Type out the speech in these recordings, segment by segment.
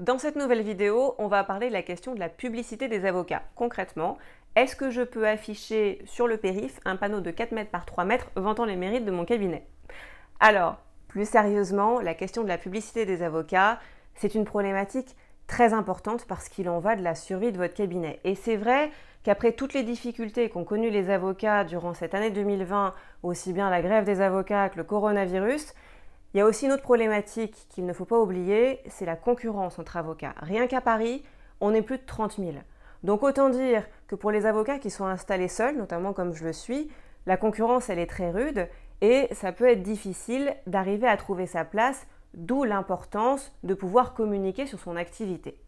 Dans cette nouvelle vidéo, on va parler de la question de la publicité des avocats. Concrètement, est-ce que je peux afficher sur le périph un panneau de 4 mètres par 3 mètres vantant les mérites de mon cabinet Alors, plus sérieusement, la question de la publicité des avocats, c'est une problématique très importante parce qu'il en va de la survie de votre cabinet. Et c'est vrai qu'après toutes les difficultés qu'ont connues les avocats durant cette année 2020, aussi bien la grève des avocats que le coronavirus, il y a aussi une autre problématique qu'il ne faut pas oublier, c'est la concurrence entre avocats. Rien qu'à Paris, on est plus de 30 000. Donc autant dire que pour les avocats qui sont installés seuls, notamment comme je le suis, la concurrence elle est très rude et ça peut être difficile d'arriver à trouver sa place, d'où l'importance de pouvoir communiquer sur son activité.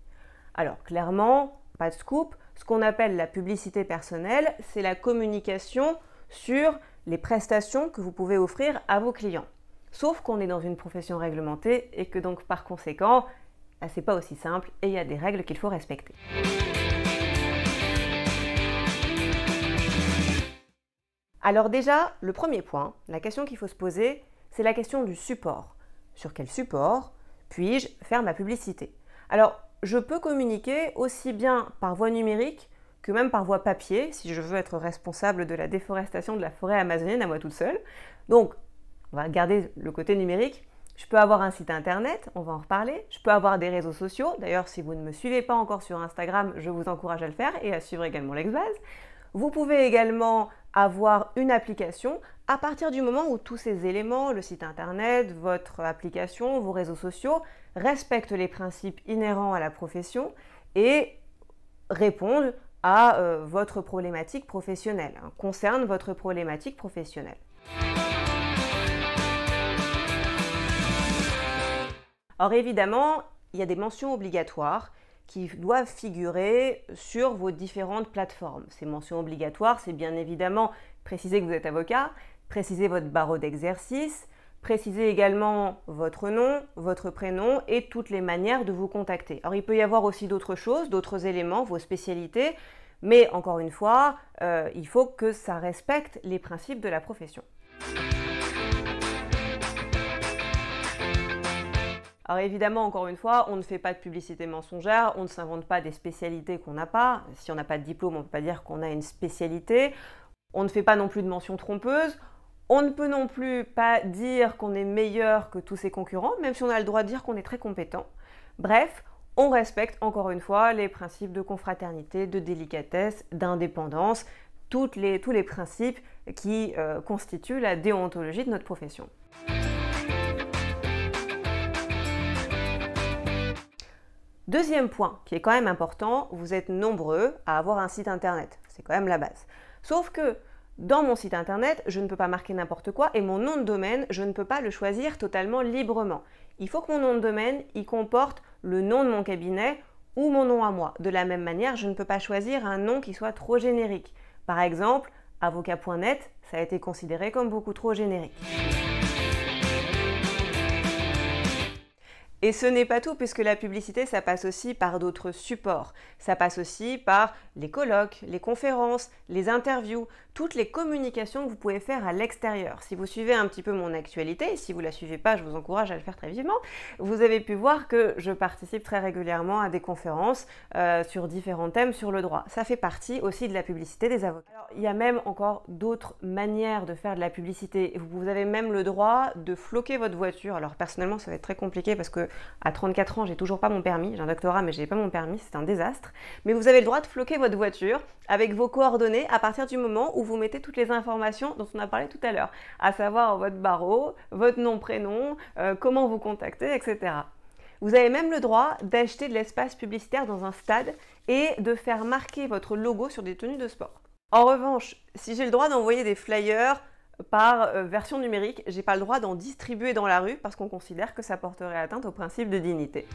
Alors clairement, pas de scoop, ce qu'on appelle la publicité personnelle, c'est la communication sur les prestations que vous pouvez offrir à vos clients. Sauf qu'on est dans une profession réglementée et que donc par conséquent, bah, c'est pas aussi simple et il y a des règles qu'il faut respecter. Alors déjà, le premier point, la question qu'il faut se poser, c'est la question du support. Sur quel support puis-je faire ma publicité Alors, je peux communiquer aussi bien par voie numérique que même par voie papier, si je veux être responsable de la déforestation de la forêt amazonienne à moi toute seule. Donc, on va garder le côté numérique. Je peux avoir un site internet, on va en reparler. Je peux avoir des réseaux sociaux. D'ailleurs, si vous ne me suivez pas encore sur Instagram, je vous encourage à le faire et à suivre également l'ex-base. Vous pouvez également avoir une application à partir du moment où tous ces éléments, le site internet, votre application, vos réseaux sociaux, respectent les principes inhérents à la profession et répondent à euh, votre problématique professionnelle, hein, concernent votre problématique professionnelle. Or évidemment, il y a des mentions obligatoires qui doivent figurer sur vos différentes plateformes. Ces mentions obligatoires, c'est bien évidemment préciser que vous êtes avocat, préciser votre barreau d'exercice, préciser également votre nom, votre prénom et toutes les manières de vous contacter. Alors il peut y avoir aussi d'autres choses, d'autres éléments, vos spécialités, mais encore une fois, euh, il faut que ça respecte les principes de la profession. Alors évidemment, encore une fois, on ne fait pas de publicité mensongère, on ne s'invente pas des spécialités qu'on n'a pas. Si on n'a pas de diplôme, on ne peut pas dire qu'on a une spécialité. On ne fait pas non plus de mentions trompeuses. On ne peut non plus pas dire qu'on est meilleur que tous ses concurrents, même si on a le droit de dire qu'on est très compétent. Bref, on respecte encore une fois les principes de confraternité, de délicatesse, d'indépendance, tous les principes qui euh, constituent la déontologie de notre profession. Deuxième point qui est quand même important, vous êtes nombreux à avoir un site internet. C'est quand même la base. Sauf que dans mon site internet, je ne peux pas marquer n'importe quoi et mon nom de domaine, je ne peux pas le choisir totalement librement. Il faut que mon nom de domaine y comporte le nom de mon cabinet ou mon nom à moi. De la même manière, je ne peux pas choisir un nom qui soit trop générique. Par exemple, avocat.net, ça a été considéré comme beaucoup trop générique. Et ce n'est pas tout, puisque la publicité, ça passe aussi par d'autres supports. Ça passe aussi par les colloques, les conférences, les interviews, toutes les communications que vous pouvez faire à l'extérieur. Si vous suivez un petit peu mon actualité, si vous ne la suivez pas, je vous encourage à le faire très vivement, vous avez pu voir que je participe très régulièrement à des conférences euh, sur différents thèmes sur le droit. Ça fait partie aussi de la publicité des avocats. il y a même encore d'autres manières de faire de la publicité. Vous avez même le droit de floquer votre voiture. Alors personnellement, ça va être très compliqué parce que à 34 ans, j'ai toujours pas mon permis. J'ai un doctorat, mais j'ai pas mon permis. C'est un désastre. Mais vous avez le droit de floquer votre voiture avec vos coordonnées à partir du moment où vous mettez toutes les informations dont on a parlé tout à l'heure, à savoir votre barreau, votre nom, prénom, euh, comment vous contacter, etc. Vous avez même le droit d'acheter de l'espace publicitaire dans un stade et de faire marquer votre logo sur des tenues de sport. En revanche, si j'ai le droit d'envoyer des flyers par euh, version numérique, j'ai pas le droit d'en distribuer dans la rue parce qu'on considère que ça porterait atteinte au principe de dignité.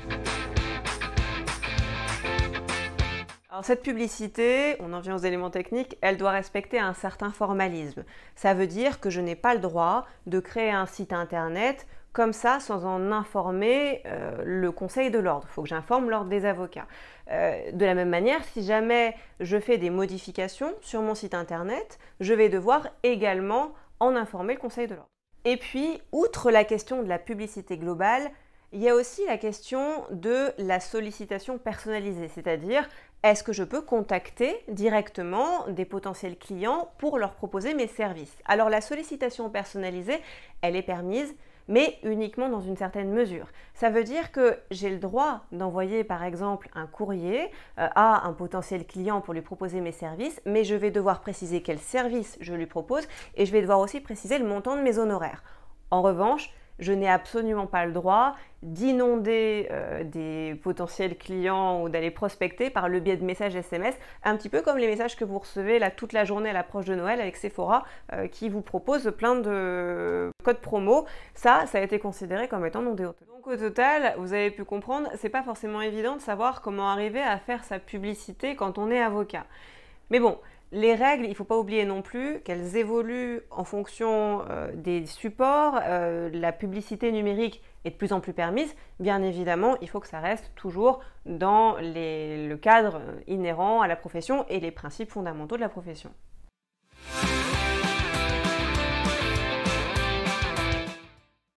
Alors cette publicité, on en vient aux éléments techniques, elle doit respecter un certain formalisme. Ça veut dire que je n'ai pas le droit de créer un site internet comme ça sans en informer euh, le conseil de l'ordre. Il faut que j'informe l'ordre des avocats. Euh, de la même manière, si jamais je fais des modifications sur mon site internet, je vais devoir également en informer le conseil de l'ordre. Et puis, outre la question de la publicité globale, il y a aussi la question de la sollicitation personnalisée, c'est-à-dire est-ce que je peux contacter directement des potentiels clients pour leur proposer mes services Alors la sollicitation personnalisée, elle est permise mais uniquement dans une certaine mesure. Ça veut dire que j'ai le droit d'envoyer par exemple un courrier euh, à un potentiel client pour lui proposer mes services, mais je vais devoir préciser quel service je lui propose et je vais devoir aussi préciser le montant de mes honoraires. En revanche, je n'ai absolument pas le droit d'inonder euh, des potentiels clients ou d'aller prospecter par le biais de messages SMS, un petit peu comme les messages que vous recevez là toute la journée à l'approche de Noël avec Sephora euh, qui vous propose plein de codes promo. Ça, ça a été considéré comme étant non déontologique. Donc au total, vous avez pu comprendre, c'est pas forcément évident de savoir comment arriver à faire sa publicité quand on est avocat. Mais bon, les règles, il ne faut pas oublier non plus qu'elles évoluent en fonction euh, des supports. Euh, la publicité numérique est de plus en plus permise. Bien évidemment, il faut que ça reste toujours dans le cadre euh, inhérent à la profession et les principes fondamentaux de la profession.